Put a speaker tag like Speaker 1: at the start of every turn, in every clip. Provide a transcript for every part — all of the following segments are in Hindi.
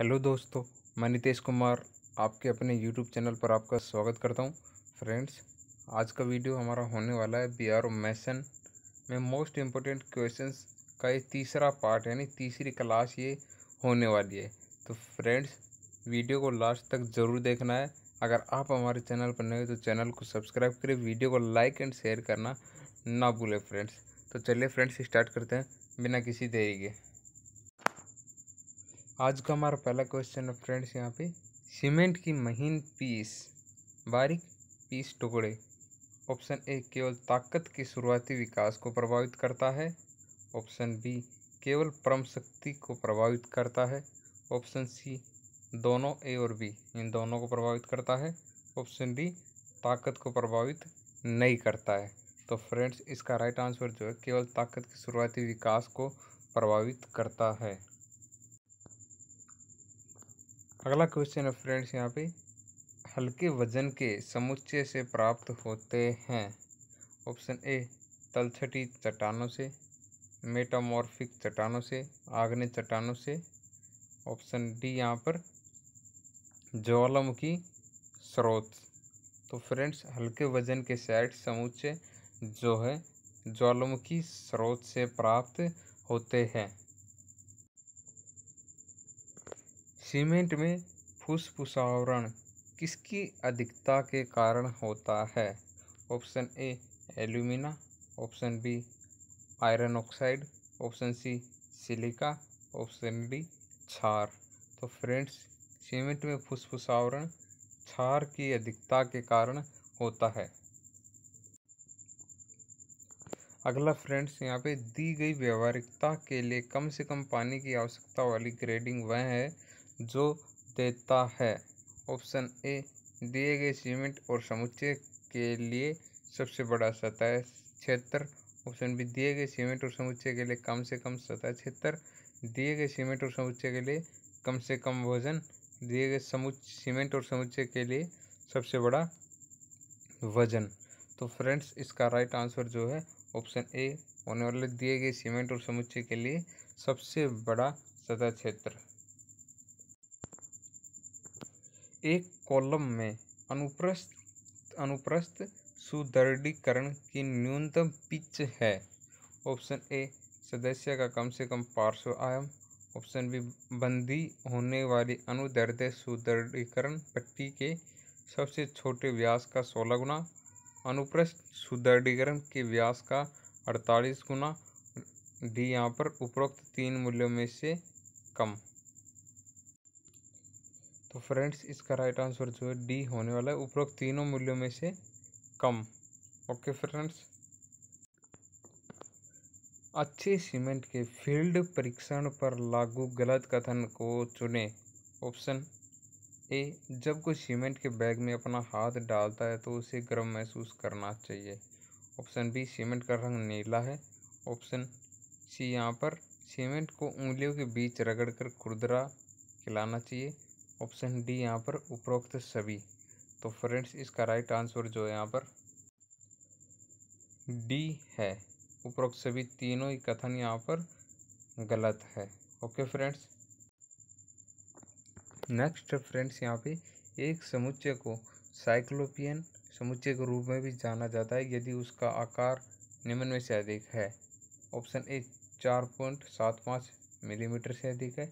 Speaker 1: हेलो दोस्तों मैं नितेश कुमार आपके अपने यूट्यूब चैनल पर आपका स्वागत करता हूं फ्रेंड्स आज का वीडियो हमारा होने वाला है बी आर मैसन में मोस्ट इम्पोर्टेंट क्वेश्चंस का ये तीसरा पार्ट यानी तीसरी क्लास ये होने वाली है तो फ्रेंड्स वीडियो को लास्ट तक ज़रूर देखना है अगर आप हमारे चैनल पर नए हो तो चैनल को सब्सक्राइब करें वीडियो को लाइक एंड शेयर करना ना भूलें फ्रेंड्स तो चलिए फ्रेंड्स स्टार्ट करते हैं बिना किसी देरी के आज का हमारा पहला क्वेश्चन है फ्रेंड्स यहाँ पे सीमेंट की महीन पीस बारीक पीस टुकड़े ऑप्शन ए केवल ताकत के शुरुआती विकास को प्रभावित करता है ऑप्शन बी केवल परम शक्ति को प्रभावित करता है ऑप्शन सी दोनों ए और बी इन दोनों को प्रभावित करता है ऑप्शन डी ताकत को प्रभावित नहीं करता है तो फ्रेंड्स इसका राइट आंसर जो है केवल ताकत के शुरुआती विकास को प्रभावित करता है अगला क्वेश्चन है फ्रेंड्स यहाँ पे हल्के वजन के समुच्चय से प्राप्त होते हैं ऑप्शन ए तलछटी चट्टानों से मेटामॉर्फिक चट्टानों से आग्ने चट्टानों से ऑप्शन डी यहाँ पर ज्वालामुखी स्रोत तो फ्रेंड्स हल्के वजन के सेट समुच्चय जो है ज्वालामुखी स्रोत से प्राप्त होते हैं सीमेंट में फुसफुसावरण किसकी अधिकता के कारण होता है option A alumina option B iron oxide option C silica option D छार तो फ्रेंड्स सीमेंट में फुसफुसावरण छार की अधिकता के कारण होता है अगला फ्रेंड्स यहाँ पे दी गई व्यवहारिकता के लिए कम से कम पानी की आवश्यकता वाली ग्रेडिंग वह है जो देता है ऑप्शन ए दिए गए सीमेंट और समुच्चय के लिए सबसे बड़ा सतह क्षेत्र ऑप्शन बी दिए गए सीमेंट और समुच्चय के लिए कम से कम सतह क्षेत्र दिए गए सीमेंट और समुच्चय के लिए कम से कम वजन दिए गए समुच सीमेंट और समुच्चय के लिए सबसे बड़ा वजन तो फ्रेंड्स इसका राइट आंसर जो है ऑप्शन ए होने वाले दिए गए सीमेंट और समुच्चय के लिए सबसे बड़ा सतह क्षेत्र एक कॉलम में अनुप्रस्थ अनुप्रस्थ सुदृढ़ीकरण की न्यूनतम पिच है ऑप्शन ए सदस्य का कम से कम पार्श्व आयाम ऑप्शन बी बंदी होने वाली अनुदर्द सुदृढ़ीकरण पट्टी के सबसे छोटे व्यास का सोलह गुना अनुप्रस्थ सुदृढ़ीकरण के व्यास का अड़तालीस गुना डी यहाँ पर उपरोक्त तीन मूल्यों में से कम तो फ्रेंड्स इसका राइट आंसर जो है डी होने वाला है उपरोक्त तीनों मूल्यों में से कम ओके फ्रेंड्स अच्छे सीमेंट के फील्ड परीक्षण पर लागू गलत कथन को चुने ऑप्शन ए जब कोई सीमेंट के बैग में अपना हाथ डालता है तो उसे गर्म महसूस करना चाहिए ऑप्शन बी सीमेंट का रंग नीला है ऑप्शन सी यहाँ पर सीमेंट को उंगलियों के बीच रगड़कर खुरदरा खिलाना चाहिए ऑप्शन डी यहाँ पर उपरोक्त सभी तो फ्रेंड्स इसका राइट आंसर जो है यहाँ पर डी है उपरोक्त सभी तीनों ही कथन यहाँ पर गलत है ओके फ्रेंड्स नेक्स्ट फ्रेंड्स यहाँ पे एक समुच्चय को साइक्लोपियन समुच्चय के रूप में भी जाना जाता है यदि उसका आकार निम्न में से अधिक है ऑप्शन ए चार पॉइंट सात पाँच मिलीमीटर से अधिक है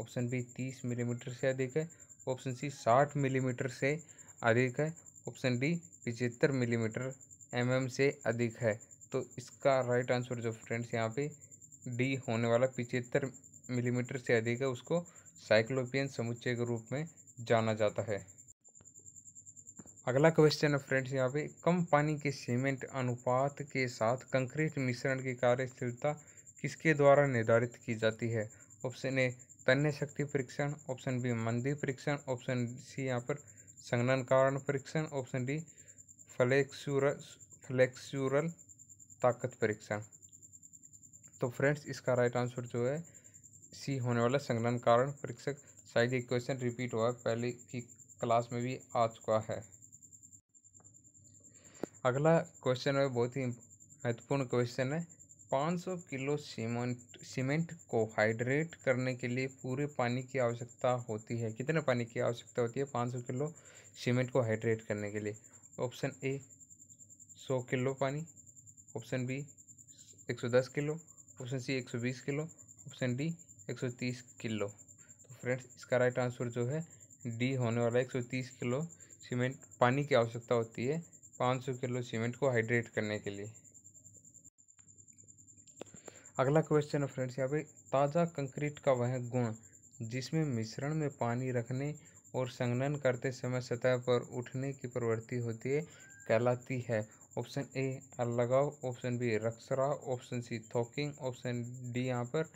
Speaker 1: ऑप्शन बी तीस मिलीमीटर से अधिक है ऑप्शन सी साठ मिलीमीटर से अधिक है ऑप्शन डी पिचहत्तर मिलीमीटर एम से अधिक है तो इसका राइट आंसर जो फ्रेंड्स यहाँ पे डी होने वाला पिचहत्तर मिलीमीटर से अधिक है उसको साइक्लोपियन समुच्चय के रूप में जाना जाता है अगला क्वेश्चन है फ्रेंड्स यहाँ पे कम पानी के सीमेंट अनुपात के साथ कंक्रीट मिश्रण की कार्यशीलता किसके द्वारा निर्धारित की जाती है ऑप्शन ए तन्य शक्ति परीक्षण ऑप्शन बी मंदी परीक्षण ऑप्शन सी यहाँ पर संगनन कारण परीक्षण ऑप्शन डी फ्लेक्सूरल फ्लेक्सुरल ताकत परीक्षण तो फ्रेंड्स इसका राइट आंसर जो है सी होने वाला संगनन कारण परीक्षक शायद ये क्वेश्चन रिपीट हुआ है पहले की क्लास में भी आ चुका है अगला क्वेश्चन है बहुत ही महत्वपूर्ण क्वेश्चन है 500 किलो सीमेंट सीमेंट को हाइड्रेट करने के लिए पूरे पानी की आवश्यकता होती है कितने पानी की आवश्यकता होती है 500 किलो सीमेंट को हाइड्रेट करने के लिए ऑप्शन ए 100 किलो पानी option B 110 kilo option C 120 kilo option D 130 kilo तो फ्रेंड्स इसका राइट आंसर जो है डी होने वाला है 130 किलो सीमेंट पानी की आवश्यकता होती है पाँच किलो सीमेंट को हाइड्रेट करने के लिए अगला क्वेश्चन है फ्रेंड्स यहाँ पे ताज़ा कंक्रीट का वह गुण जिसमें मिश्रण में पानी रखने और संगनन करते समय सतह पर उठने की प्रवृत्ति होती है कहलाती है ऑप्शन ए अलगाव ऑप्शन बी रक्सरा ऑप्शन सी थॉकिंग ऑप्शन डी यहाँ पर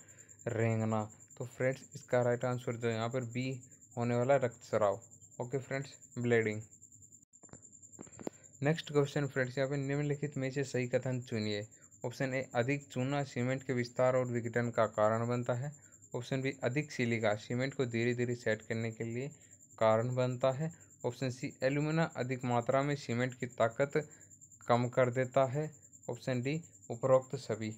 Speaker 1: रेंगना तो फ्रेंड्स इसका राइट आंसर जो यहाँ पर बी होने वाला रक्तसराव okay friends bleeding next question friends यहाँ पे निम्नलिखित में से सही कथन चुनिए ऑप्शन ए अधिक चूना सीमेंट के विस्तार और विघटन का कारण बनता है ऑप्शन बी अधिक सिलिका सीमेंट को धीरे धीरे सेट करने के लिए कारण बनता है ऑप्शन सी एल्यूमिना अधिक मात्रा में सीमेंट की ताकत कम कर देता है ऑप्शन डी उपरोक्त सभी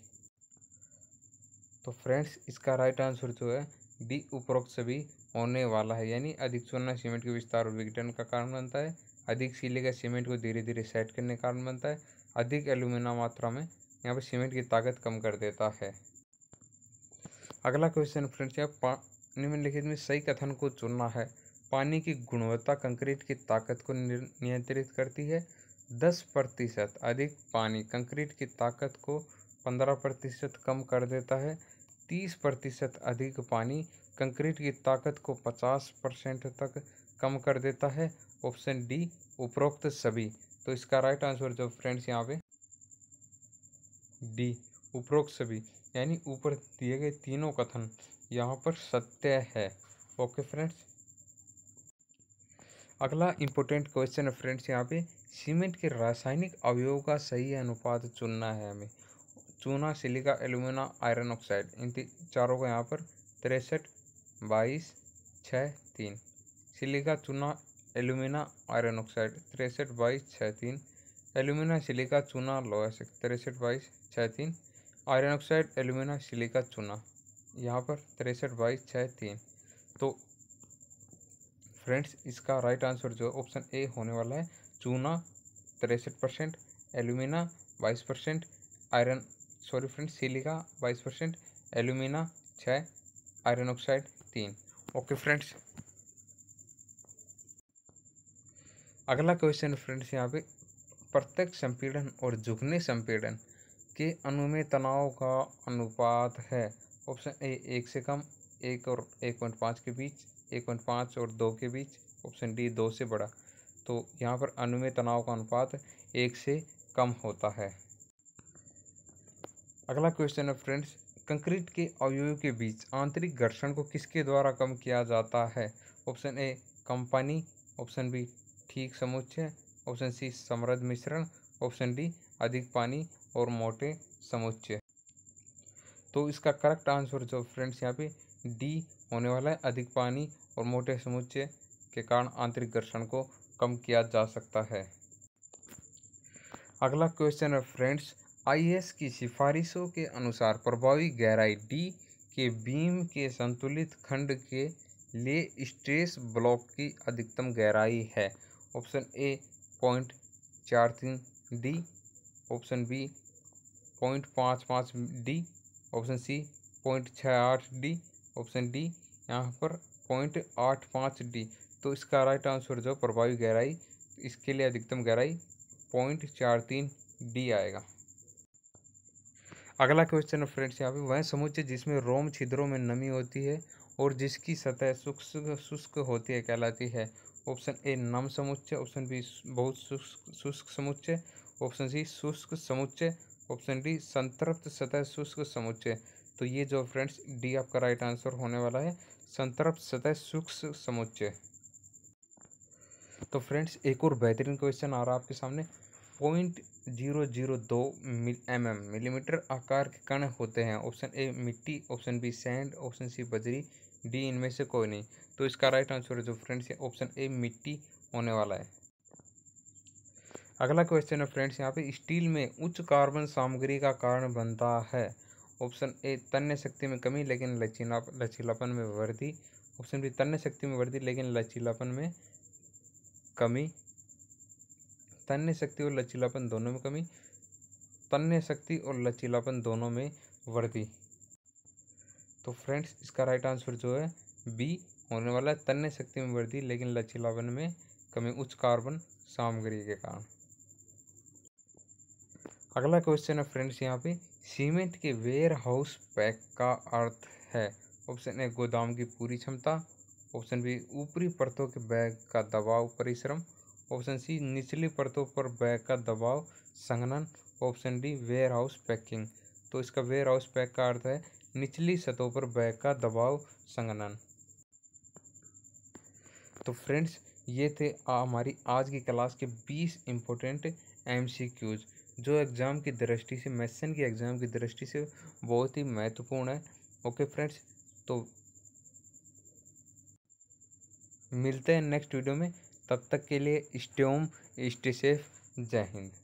Speaker 1: तो फ्रेंड्स इसका राइट आंसर जो है डी उपरोक्त सभी होने वाला है यानी अधिक चूना सीमेंट के विस्तार और विघटन का कारण बनता है अधिक सिलिका सीमेंट को धीरे धीरे सेट करने का कारण बनता है अधिक एल्यूमिना मात्रा में यहाँ पर सीमेंट की ताकत कम कर देता है अगला क्वेश्चन फ्रेंड्स यहाँ पानी निम्नलिखित में सही कथन को चुनना है पानी की गुणवत्ता कंक्रीट की ताकत को नियंत्रित करती है दस प्रतिशत अधिक पानी कंक्रीट की ताकत को पंद्रह प्रतिशत कम कर देता है तीस प्रतिशत अधिक पानी कंक्रीट की ताकत को पचास परसेंट तक कम कर देता है ऑप्शन डी उपरोक्त सभी तो इसका राइट आंसर जो फ्रेंड्स यहाँ पे डी उपरोक्त सभी यानी ऊपर दिए गए तीनों कथन यहाँ पर सत्य है ओके फ्रेंड्स अगला इंपॉर्टेंट क्वेश्चन है फ्रेंड्स यहाँ पे सीमेंट के रासायनिक अवयव का सही अनुपात चुनना है हमें चूना सिलिका एल्यूमिना आयरन ऑक्साइड इन चारों को यहाँ पर तिरसठ बाईस छः तीन सिलिका चूना एल्यूमिना आयरन ऑक्साइड तिरसठ बाईस छः तीन एल्यूमिना सिलिका चूना लोहा तिरसठ बाईस छः तीन आयरन ऑक्साइड एल्यूमिना सिलिका चूना यहाँ पर तिरसठ बाईस छः तीन तो फ्रेंड्स इसका राइट आंसर जो ऑप्शन ए होने वाला है चूना तिरसठ परसेंट एल्यूमिना बाईस percent iron sorry friends silica बाईस परसेंट एल्यूमिना छः आयरन ऑक्साइड तीन ओके फ्रेंड्स अगला क्वेश्चन फ्रेंड्स यहाँ पे प्रत्यक्ष संपीड़न और झुकने संपीड़न के अनुमे तनाव का अनुपात है ऑप्शन ए एक से कम एक और एक पॉइंट पाँच के बीच एक पॉइंट पाँच और दो के बीच ऑप्शन डी दो से बड़ा तो यहाँ पर अनुमे तनाव का अनुपात एक से कम होता है अगला क्वेश्चन है फ्रेंड्स कंक्रीट के अवयव के बीच आंतरिक घर्षण को किसके द्वारा कम किया जाता है option A company option B ठीक समुच्चय ऑप्शन सी समृद्ध मिश्रण ऑप्शन डी अधिक पानी और मोटे समुच्चय तो इसका करेक्ट आंसर जो फ्रेंड्स यहाँ पे डी होने वाला है अधिक पानी और मोटे समुच्चय के कारण आंतरिक घर्षण को कम किया जा सकता है अगला क्वेश्चन है फ्रेंड्स आईएस की सिफारिशों के अनुसार प्रभावी गहराई डी के बीम के संतुलित खंड के लिए स्ट्रेस ब्लॉक की अधिकतम गहराई है ऑप्शन ए पॉइंट चार तीन डी ऑप्शन बी पॉइंट पाँच पाँच डी ऑप्शन सी पॉइंट छः आठ डी ऑप्शन डी यहाँ पर पॉइंट आठ पाँच डी तो इसका राइट आंसर जो प्रभावी गहराई इसके लिए अधिकतम गहराई पॉइंट चार तीन डी आएगा अगला क्वेश्चन है फ्रेंड्स यहाँ पे वह समुच्चय जिसमें रोम छिद्रों में नमी होती है और जिसकी सतह शुष्क शुष्क होती है कहलाती है ऑप्शन ए नम समुच्चय ऑप्शन बी बहुत शुष्क समुच्चय ऑप्शन सी शुष्क समुच्चय ऑप्शन डी संतृप्त सतह शुष्क समुच्चय तो ये जो फ्रेंड्स डी आपका राइट आंसर होने वाला है संतृप्त सतह शुष्क समुच्चय तो फ्रेंड्स एक और बेहतरीन क्वेश्चन आ रहा है आपके सामने पॉइंट जीरो जीरो दो एम एम मिलीमीटर आकार के कण होते हैं ऑप्शन ए मिट्टी option B sand option C बजरी डी इनमें से कोई नहीं तो इसका राइट आंसर जो फ्रेंड्स है ऑप्शन ए मिट्टी होने वाला है अगला क्वेश्चन है फ्रेंड्स यहाँ पे स्टील में उच्च कार्बन सामग्री का कारण बनता है ऑप्शन ए तन्य शक्ति में कमी लेकिन लचीला लचीलापन में वृद्धि ऑप्शन बी तन्य शक्ति में वृद्धि लेकिन लचीलापन में कमी तन्य शक्ति और लचीलापन दोनों में कमी तन्य शक्ति और लचीलापन दोनों में वृद्धि तो फ्रेंड्स इसका राइट आंसर जो है बी होने वाला है तन्य शक्ति में वृद्धि लेकिन लचीलापन में कमी उच्च कार्बन सामग्री के कारण अगला क्वेश्चन है फ्रेंड्स यहाँ पे सीमेंट के वेयर हाउस पैक का अर्थ है ऑप्शन ए गोदाम की पूरी क्षमता ऑप्शन बी ऊपरी परतों के बैग का दबाव परिश्रम ऑप्शन सी निचली परतों पर बैग का दबाव संघनन option D warehouse packing तो इसका वेयर हाउस पैक का अर्थ है निचली सतहों पर बैग का दबाव संगनन तो फ्रेंड्स ये थे हमारी आज की क्लास के 20 इम्पोर्टेंट एमसीक्यूज जो एग्ज़ाम की दृष्टि से मैसन की एग्ज़ाम की दृष्टि से बहुत ही महत्वपूर्ण है ओके फ्रेंड्स तो मिलते हैं नेक्स्ट वीडियो में तब तक के लिए स्टे होम स्टे सेफ जय हिंद